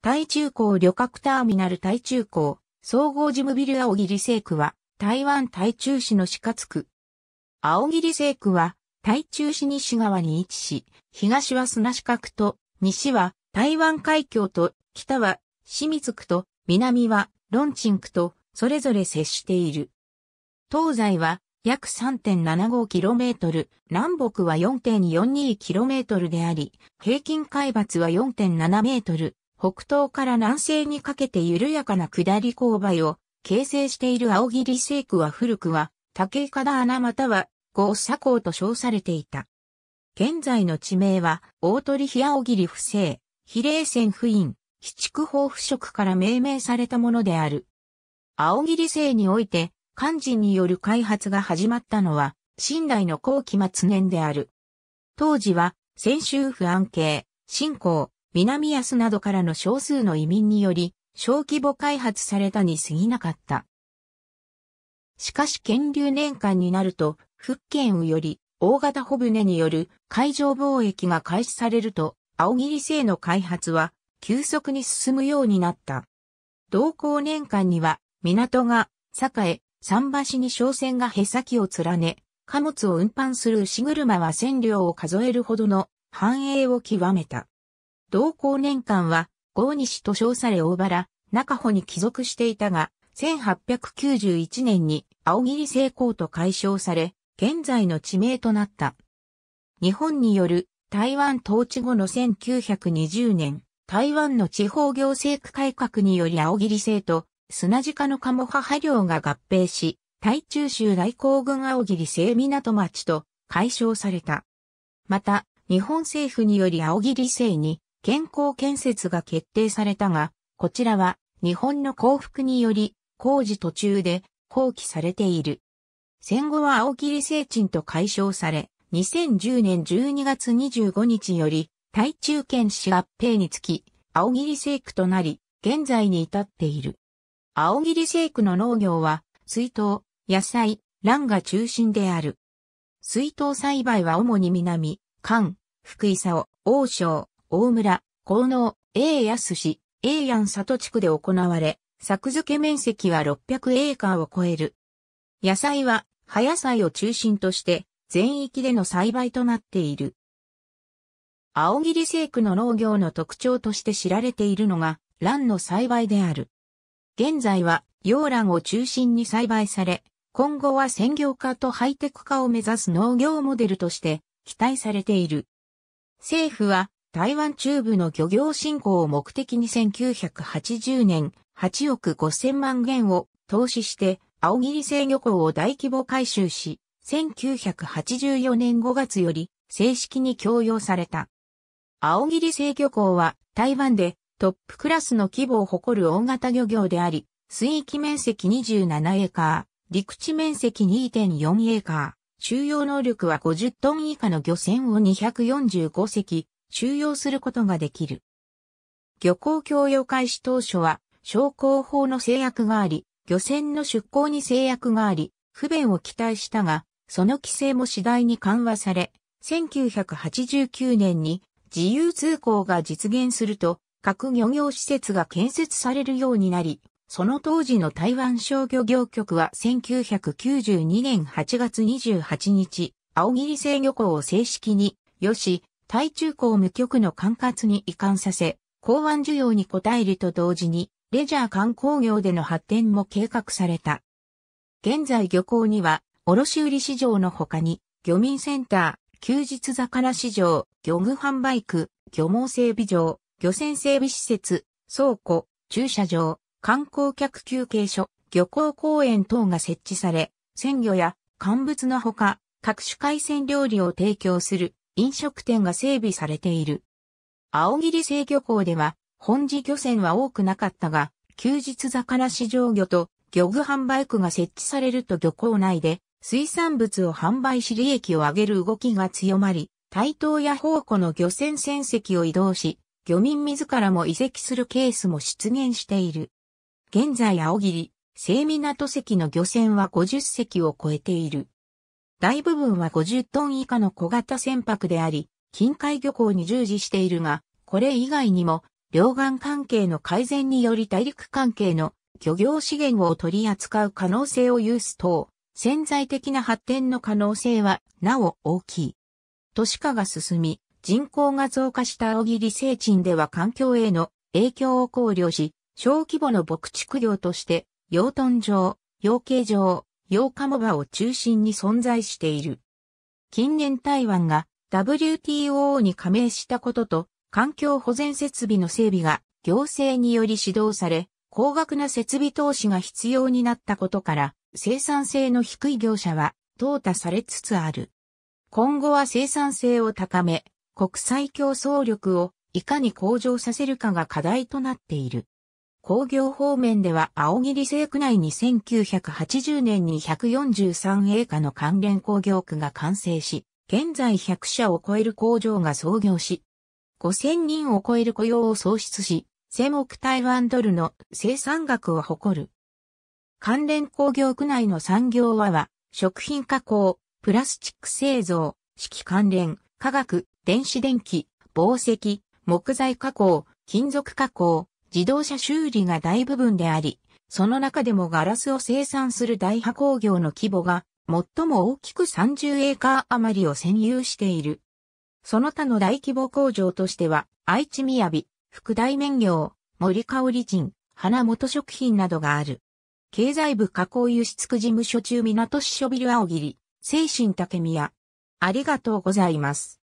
台中港旅客ターミナル台中港、総合事務ビル青霧西区は、台湾台中市の市活区。青霧西区は、台中市西側に位置し、東は砂四角と、西は台湾海峡と、北は清水区と、南はロンチン区と、それぞれ接している。東西は約 3.75km、南北は 4.42km であり、平均海抜は4.7メートル、北東から南西にかけて緩やかな下り勾配を形成している青霧聖区は古くは竹井田穴または五砂港と称されていた。現在の地名は大鳥日青霧不正、比例線不院、非畜法腐食から命名されたものである。青霧聖において漢字による開発が始まったのは新代の後期末年である。当時は、先州府安慶、新行。南安などからの少数の移民により、小規模開発されたに過ぎなかった。しかし建立年間になると、福建より大型帆船による海上貿易が開始されると、青霧製の開発は急速に進むようになった。同行年間には港が栄、桟橋に商船がへさきを連ね、貨物を運搬する牛車は千両を数えるほどの繁栄を極めた。同光年間は、郷西と称され大原、中穂に帰属していたが、1891年に青霧成功と解消され、現在の地名となった。日本による台湾統治後の1920年、台湾の地方行政区改革により青霧制と砂地下の鴨母領が合併し、台中州大公軍青霧制港町と解消された。また、日本政府により青霧制に健康建設が決定されたが、こちらは日本の幸福により工事途中で放棄されている。戦後は青切成鎮と解消され、2010年12月25日より、台中県市合併につき、青切成区となり、現在に至っている。青切成区の農業は、水筒、野菜、卵が中心である。水筒栽培は主に南、関、福井尾、王将、大村、高能、栄安市、栄安里地区で行われ、作付け面積は600エーカーを超える。野菜は、葉野菜を中心として、全域での栽培となっている。青切生区の農業の特徴として知られているのが、卵の栽培である。現在は、洋卵を中心に栽培され、今後は専業化とハイテク化を目指す農業モデルとして期待されている。政府は台湾中部の漁業振興を目的に1980年8億5000万元を投資して青切制漁港を大規模改修し、1984年5月より正式に供用された。青切制漁港は台湾でトップクラスの規模を誇る大型漁業であり、水域面積27エーカー、陸地面積2.4エーカー、収容能力は50トン以下の漁船を245隻、収容することができる。漁港供与開始当初は、商工法の制約があり、漁船の出港に制約があり、不便を期待したが、その規制も次第に緩和され、1989年に自由通行が実現すると、各漁業施設が建設されるようになり、その当時の台湾商漁業局は1992年8月28日、青り制漁港を正式に、よし、対中港無局の管轄に移管させ、港湾需要に応えると同時に、レジャー観光業での発展も計画された。現在漁港には、卸売市場の他に、漁民センター、休日魚市場、漁具販売区、漁網整備場、漁船整備施設、倉庫、駐車場、観光客休憩所、漁港公園等が設置され、鮮魚や乾物のほか、各種海鮮料理を提供する飲食店が整備されている。青霧制漁港では、本地漁船は多くなかったが、休日魚市場魚と漁具販売区が設置されると漁港内で、水産物を販売し利益を上げる動きが強まり、台東や宝庫の漁船船籍を移動し、漁民自らも移籍するケースも出現している。現在青霧、清港籍の漁船は50隻を超えている。大部分は50トン以下の小型船舶であり、近海漁港に従事しているが、これ以外にも、両岸関係の改善により大陸関係の漁業資源を取り扱う可能性を有す等、潜在的な発展の可能性はなお大きい。都市化が進み、人口が増加した青切製鎮では環境への影響を考慮し、小規模の牧畜業として、養豚場、養鶏場、8日モバを中心に存在している。近年台湾が WTO に加盟したことと、環境保全設備の整備が行政により指導され、高額な設備投資が必要になったことから、生産性の低い業者は淘汰されつつある。今後は生産性を高め、国際競争力をいかに向上させるかが課題となっている。工業方面では青切製区内に1980年に143英化の関連工業区が完成し、現在100社を超える工場が創業し、5000人を超える雇用を創出し、1000億台湾ドルの生産額を誇る。関連工業区内の産業はは、食品加工、プラスチック製造、揮関連、化学、電子電気、紡績、木材加工、金属加工、自動車修理が大部分であり、その中でもガラスを生産する大破工業の規模が最も大きく30エーカー余りを占有している。その他の大規模工場としては、愛知雅、副大麺業、森香織人、花本食品などがある。経済部加工輸出区事務所中港市所ビル青切、り、精神竹宮。ありがとうございます。